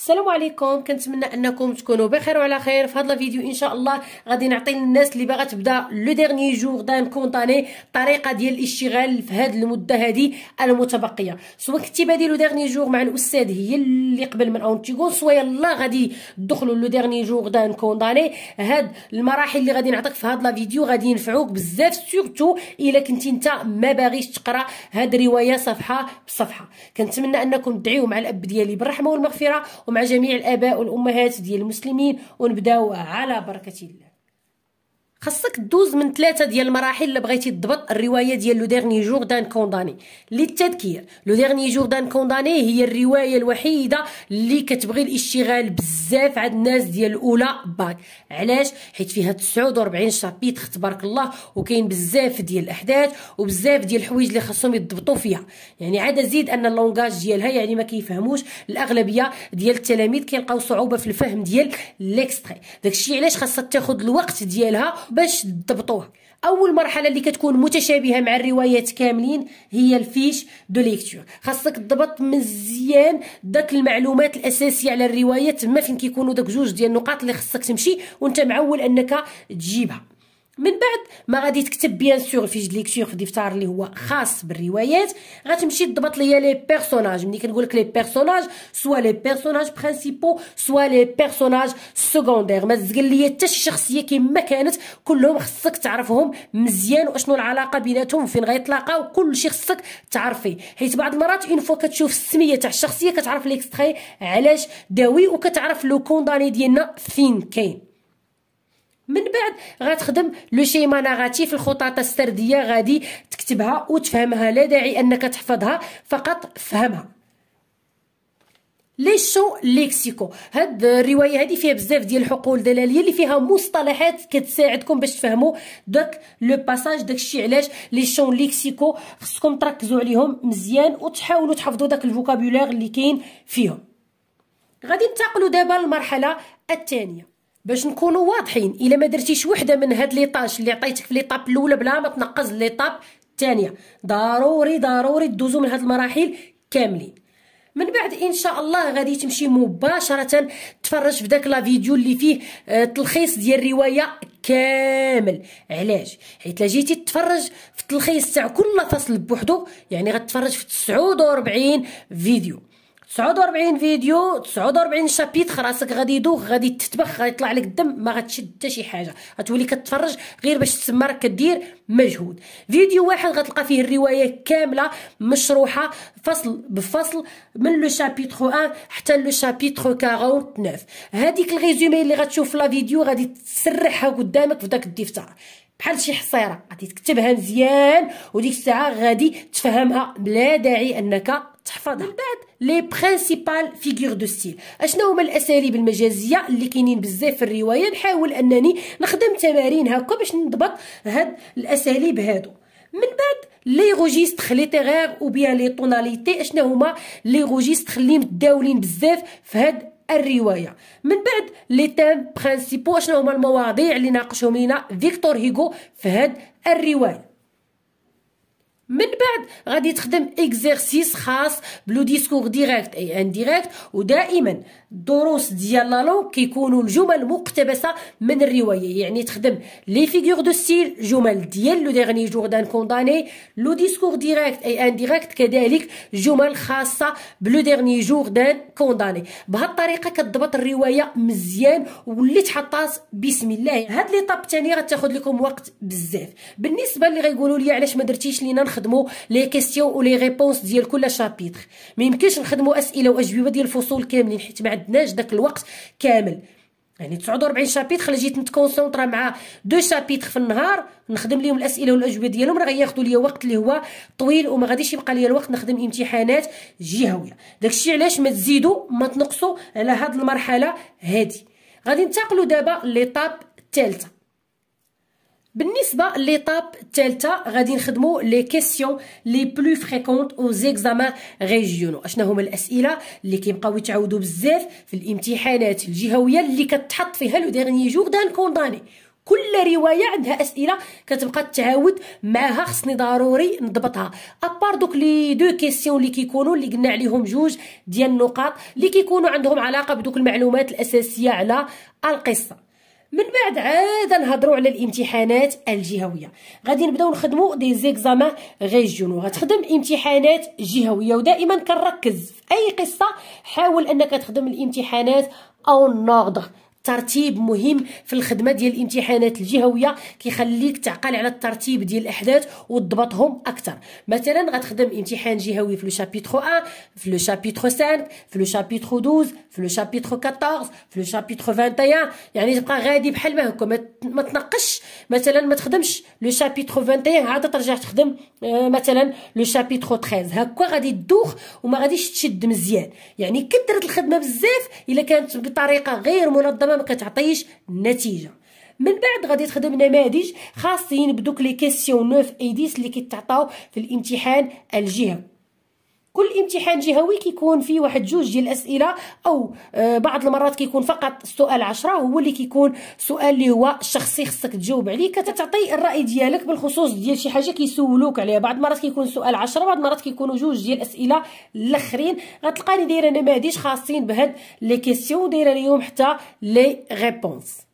السلام عليكم كنتمنى انكم تكونوا بخير وعلى خير في هذا الفيديو ان شاء الله غادي نعطي للناس اللي باغا تبدا لو ديرني جوغ دان كونطاني طريقه ديال الاشتغال في هذه المده هذه المتبقيه سواء كنتي بادي لو ديرني جوغ مع الاستاذ هي اللي قبل من اونتيغون سواء يلا غادي تدخلوا لو ديرني جوغ دان كونطاني هاد المراحل اللي غادي نعطيك في هذا الفيديو غادي ينفعوك بزاف سورتو الا كنتي انت ما باغيش تقرا هاد الروايه صفحه بصفحه كنتمنى انكم تدعيو مع الاب ديالي بالرحمه والمغفره ومع جميع الاباء والامهات ديال المسلمين ونبداو على بركه الله خاصك دوز من ثلاثه ديال المراحل اللي بغيتي تضبط الروايه ديال لو ديرني جور دان كونداني للتذكير لو ديرني جور دان كونداني هي الروايه الوحيده اللي كتبغي الاشتغال بزاف عند الناس ديال الاولى باك علاش حيت فيها 49 شابيتر تبارك الله وكاين بزاف ديال الاحداث وبزاف ديال الحوايج اللي خاصهم يضبطوا فيها يعني عاد زيد ان اللونغاج ديالها يعني ما كيفهموش الاغلبيه ديال التلاميذ كيلقاو صعوبه في الفهم ديال ليكستري داكشي علاش خاصها تاخذ الوقت ديالها باش تضبطوه اول مرحله اللي كتكون متشابهه مع الروايات كاملين هي الفيش دو ليكتور خاصك تضبط مزيان داك المعلومات الاساسيه على الروايه تما فين كيكونوا داك جوج ديال النقاط اللي خاصك تمشي وانت معول انك تجيبها من بعد ما غادي تكتب بيان سور فيج ليكتور في دفتر اللي هو خاص بالروايات غتمشي تضبط ليا لي بيرسوناج ملي كنقول لك لي بيرسوناج سوا لي بيرسوناج برينسيبو سوا لي بيرسوناج سكوندير ما تزقل ليا حتى الشخصيه كما كانت كلهم خصك تعرفهم مزيان واشنو العلاقه بيناتهم فين غيتلاقاو كلشي خصك تعرفيه حيت بعض المرات اون فوا كتشوف السميه تاع الشخصيه كتعرف ليكستري علاش داوي وكتعرف لو كونداني ديالنا فين كاين من بعد غتخدم لو شيما ناراتيف الخطط السرديه غادي تكتبها وتفهمها لا داعي انك تحفظها فقط فهمها لي شو ليكسيكو هاد الروايه هادي فيها بزاف ديال الحقول دلاليه اللي فيها مصطلحات كتساعدكم باش تفهموا داك لو باساج داكشي علاش لي شو ليكسيكو خصكم تركزوا عليهم مزيان وتحاولوا تحفظوا داك الفوكابولير اللي كاين فيهم غادي ننتقلوا دابا للمرحله الثانيه باش نكونوا واضحين الا ما درتيش وحده من هاد ليطاج اللي عطيتك في ليطاب الاولى بلا ما لي ليطاب الثانيه ضروري ضروري تدوزوا من هاد المراحل كاملين من بعد ان شاء الله غادي تمشي مباشره تفرج في داك لا فيديو اللي فيه آه، تلخيص ديال الروايه كامل علاش حيت لا جيتي تفرج في التلخيص تاع كل فصل بوحدو يعني غتفرج في 49 فيديو 49 فيديو 49 شابيتر راسك غادي يدوخ غادي تتبخ غادي يطلع لك الدم ما غتشد حتى شي حاجه غتولي كتفرج غير باش تسمى راك كدير مجهود فيديو واحد غتلقى فيه الروايه كامله مشروحه فصل بفصل من لو شابيتر 1 حتى لو شابيتر 49 هذيك الريزومي اللي غتشوف في لا فيديو غادي تسرحها قدامك في داك الدفتر بحال شي حصيره غادي تكتبها مزيان وديك الساعه غادي تفهمها بلا داعي انك تحفظها من بعد لي برينسيبال فيغور دو ستيل اشنو هما الاساليب المجازيه اللي كاينين بزاف في الروايه نحاول انني نخدم تمارين هكا باش نضبط هاد الاساليب هادو من بعد لي روجيستر ليتيرير او بيان لي طوناليتي اشنو هما لي روجيستر اللي متداولين بزاف في هاد الروايه من بعد لي تيم برينسيبو اشنو هما المواضيع اللي ناقشهم لينا فيكتور هيغو في هاد الروايه من بعد غادي تخدم اكزرسيس خاص بلو ديسكور ديريكت اي ان ديريكت ودائما الدروس ديال لا لونغ كيكونوا الجمل مقتبسه من الروايه يعني تخدم لي فيغور دو ستيل جمل ديال لو ديرني جور دان كونداني لو ديسكور ديريكت اي ان ديريكت كذلك جمل خاصه بلو ديرني جور دان كونداني بهاد الطريقه كتضبط الروايه مزيان واللي تحطات بسم الله هاد ليطاب الثانيه غتاخذ لكم وقت بزاف بالنسبه اللي غيقولوا لي علاش ما درتيش لينا نخدموا لي كيسيون ولي ريبونس ديال كل شابيتر ما يمكنش نخدموا اسئله واجوبه ديال الفصول كاملين حيت ما عندناش داك الوقت كامل يعني 49 شابيتر الا جيت نتكونسونطرا مع دو شابيتر في النهار نخدم لهم الاسئله والاجوبه ديالهم راه غياخذوا ليا وقت اللي هو طويل وما غاديش يبقى ليا الوقت نخدم امتحانات جهويه داكشي علاش ما تزيدوا ما تنقصوا على هاد المرحله هادي غادي ننتقلوا دابا ليطاب الثالثه بالنسبه ليطاب الثالثه غادي نخدموا لي كيسيون لي بلو فريكونت او زيكزامان ريجيونو اشنا هما الاسئله اللي كيبقاو يتعاودوا بزاف في الامتحانات الجهويه اللي كتحط فيها لو ديرني جوغ دان كونداني كل روايه عندها اسئله كتبقى تعاود معاها خصني ضروري نضبطها ابار دوك لي دو كيسيون اللي كيكونوا اللي قلنا عليهم جوج ديال النقاط اللي كيكونوا عندهم علاقه بدوك المعلومات الاساسيه على القصه من بعد عاد نهضروا على الامتحانات الجهويه غادي نبداو نخدموا دي زيكزامان ريجيونو غتخدم امتحانات جهويه ودائما كنركز في اي قصه حاول انك تخدم الامتحانات اون اوردر ترتيب مهم في الخدمه ديال الامتحانات الجهويه كيخليك تعقل على الترتيب ديال الاحداث وتضبطهم اكثر مثلا غتخدم امتحان جهوي في لو شابيتر 1 في لو شابيتر 5 في لو شابيتر 12 في لو شابيتر 14 في لو شابيتر 21 يعني تبقى غادي بحال ما هكا ما تنقش مثلا ما تخدمش لو شابيتر 21 عاد ترجع تخدم آه، مثلا لو شابيتر 13 هكا غادي تدوخ وما غاديش تشد مزيان يعني كثرت الخدمه بزاف الا كانت بطريقه غير منظمه ما كتعطيش النتيجه من بعد غادي تخدم نماذج خاصين بدوك لي كيسيون 9 اي 10 اللي كيتعطاو في الامتحان الجهوي كل امتحان جهوي كيكون فيه واحد جوج ديال الاسئله او آه، بعض المرات كيكون فقط سؤال عشرة هو اللي كيكون سؤال اللي هو شخصي خصك تجاوب عليه كتعطي الراي ديالك بالخصوص ديال شي حاجه كيسولوك عليها بعض المرات كيكون سؤال عشرة بعض المرات كيكونوا جوج ديال الاسئله الاخرين غتلقاني دايره نماذج خاصين بهاد لي كيسيون دايره ليهم حتى لي غيبونس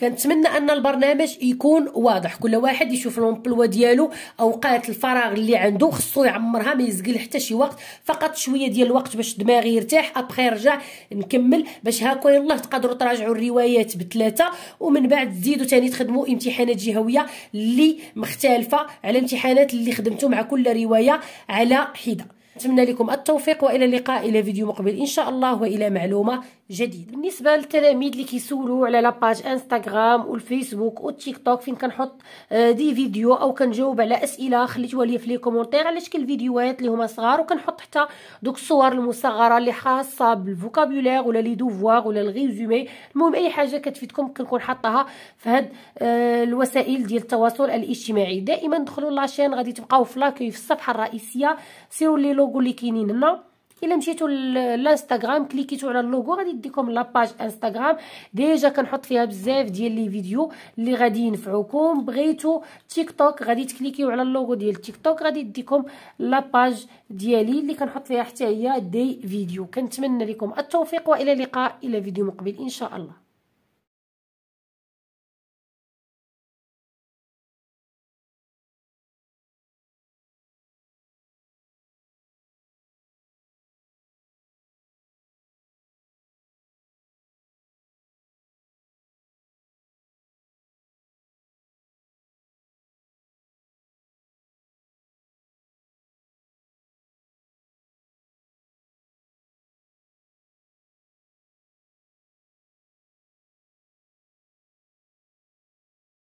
كنتمنى ان البرنامج يكون واضح كل واحد يشوف لومبلوا ديالو اوقات الفراغ اللي عنده خصو يعمرها ما يزقل حتى شي وقت فقط شويه ديال الوقت باش دماغي يرتاح ابخي يرجع نكمل باش هاكا يلاه تقدروا تراجعوا الروايات بثلاثه ومن بعد تزيدوا ثاني تخدموا امتحانات جهويه اللي مختلفه على امتحانات اللي خدمتو مع كل روايه على حده نتمنى لكم التوفيق والى اللقاء الى فيديو مقبل ان شاء الله والى معلومه جديد بالنسبه للتلاميذ اللي كيسولوا على لاباج انستغرام والفيسبوك والتيك توك فين كنحط آه، دي فيديو او كنجاوب على اسئله خليتوها لي في لي كومونتير على شكل فيديوهات اللي هما صغار وكنحط حتى دوك الصور المصغره اللي خاصه بالفوكابولير ولا لي دوفوار ولا الريزومي المهم اي حاجه كتفيدكم كنكون حاطاها في هاد آه، الوسائل ديال التواصل الاجتماعي دائما دخلوا لاشين غادي تبقاو في لاكي في الصفحه الرئيسيه سيروا لي لوغو اللي كاينين هنا الا مشيتو للانستغرام كليكيتو على اللوغو غادي يديكم لاباج انستغرام ديجا كنحط فيها بزاف ديال لي فيديو اللي غادي ينفعوكم بغيتو تيك توك غادي تكليكيو على اللوغو ديال تيك توك غادي يديكم لاباج ديالي اللي كنحط فيها حتى هي دي فيديو كنتمنى لكم التوفيق والى لقاء الى فيديو مقبل ان شاء الله